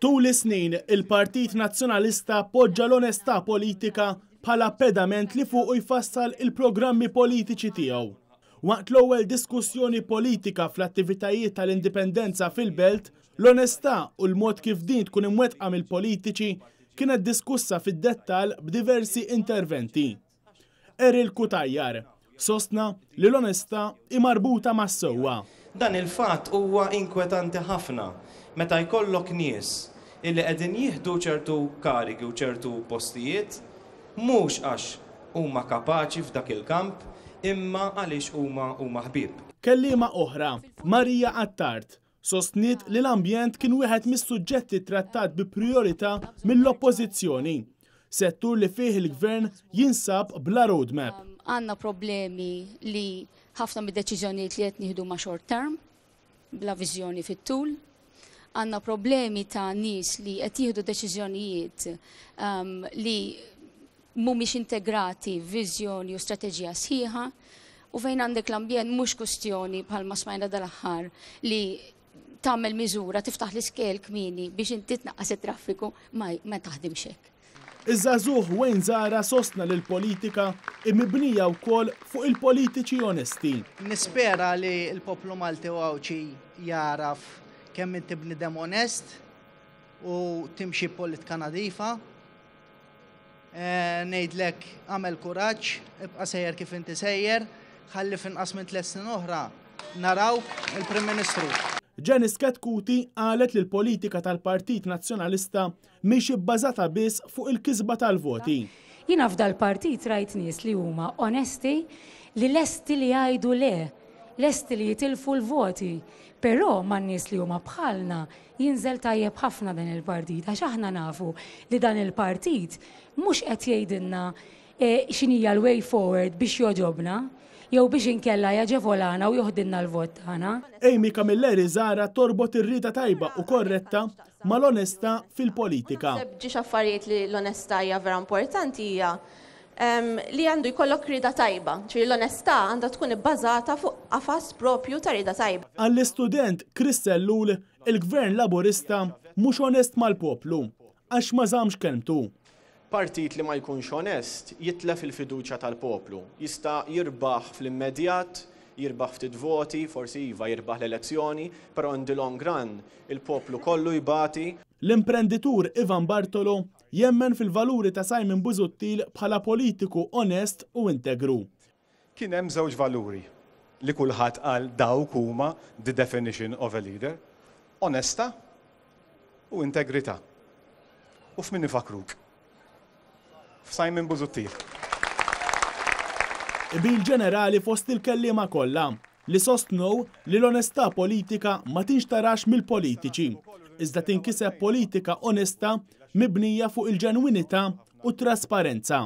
Tul is-snin, il-Partit Nazzjonalista poġġa l-onestà politika bħala pedament li fuq jfassal il-programmi politiċi tiegħu. Waqt l-ewwel diskussjoni politika fl-attivitajiet tal-indipendenza fil-belt, l-onestà u l-mod kif din tkun imwetqa mill-politiċi kienet diskussa fid-dettal b'diversi interventi. Eril Kutajjar sostna li l-onestà imarbuta mas-sewwa. Dan il-fat huwa inkwetanti ħafna meta jkollok nies illi qegħdin jieħdu ċertu karigi u ċertu postijiet mhux għax huma kapaċi f'dak il-kamp imma għaliex huma huma ħbieb. Kellima oħra, Marija Attart, sostniet li l-ambjent kien wieħed mis-suġġetti trattat bi priorità mill-oppożizzjoni settur li fih il-gvern jinsab bla roadmap. Għanna problemi li ħafna mid-deċiżjonijiet li qed nieħdu ma' short term, bla viżjoni fit-tul, għanna problemi ta' nis li qed jieħdu deċiżjonijiet um, li mhumiex integrati viżjoni u strateġija sħiħa u fejn għandek l-ambjent mhux kustjoni bħalma smajna dal-aħħar li tagħmel miżura tiftaħ l-iskel kmini biex inti tnaqqas it-traffiku ma, ma taħdimx Iż-żagħżugħ wejn żara sostna lill politika imibnija wkoll fuq il-politiċi onesti. Nispera li l-poplu Malti għawċi jaraf kemm inti bnidem onest u timxi politika nadifa. Eh, Nejdlek għamel kuraġġ, ibqa' sejjer kif inti sejjer, ħalli finqas minn tlet oħra naraw il-Prim Ministru. Janis Katkuti għalet li l-politika tal-Partit Nazzjonalista miex bbażata biss fuq il-kisba tal-voti. Jina f'dal partit rajt nies li huma onesti li lesti li jgħidu le, lesti li jitilfu l-voti, però man nies li huma bħalna jinżel tajjeb ħafna dan il-partit għax aħna nafu li dan il-partit mhux qed jgħidilna eh, x'inija l-way forward biex joġobna jew biex inkella jaġevolana u joħdinna l-vot tagħna. Amy Kamilleri Zara torbot ir tajba u korretta ma l-onesta fil-politika. Ġiex affarijiet li l-onesta hija vera importanti hija li għandu jkollok rida tajba, ċiri l onesta għandha tkun ibbażata fuq għafas propju ta' rida tajba. Għall-istudent Kristel Lul, il-gvern laburista mhux onest mal-poplu, għax ma żamx kelmtu partit li ma jkunx onest jitlef il-fiduċa tal-poplu. Jista' jirbaħ fl-immedjat, jirbaħ ftit voti, forsi jiva jirbaħ l-elezzjoni, però in the long run il-poplu kollu jibati. L-imprenditur Ivan Bartolo jemmen fil-valuri ta' Simon Buzuttil bħala politiku onest u integru. Kien hemm żewġ valuri li kulħadd qal dawk huma the definition of a leader, onesta u integrità. U f'min ifakruk. Simon Buzutti. Bil-ġenerali fost il-kellima kollha li sostnow li l-onestà politika ma tinx tarax mill-politiċi, iżda tinkiseb politika onesta mibnija fuq il-ġenwinità u trasparenza.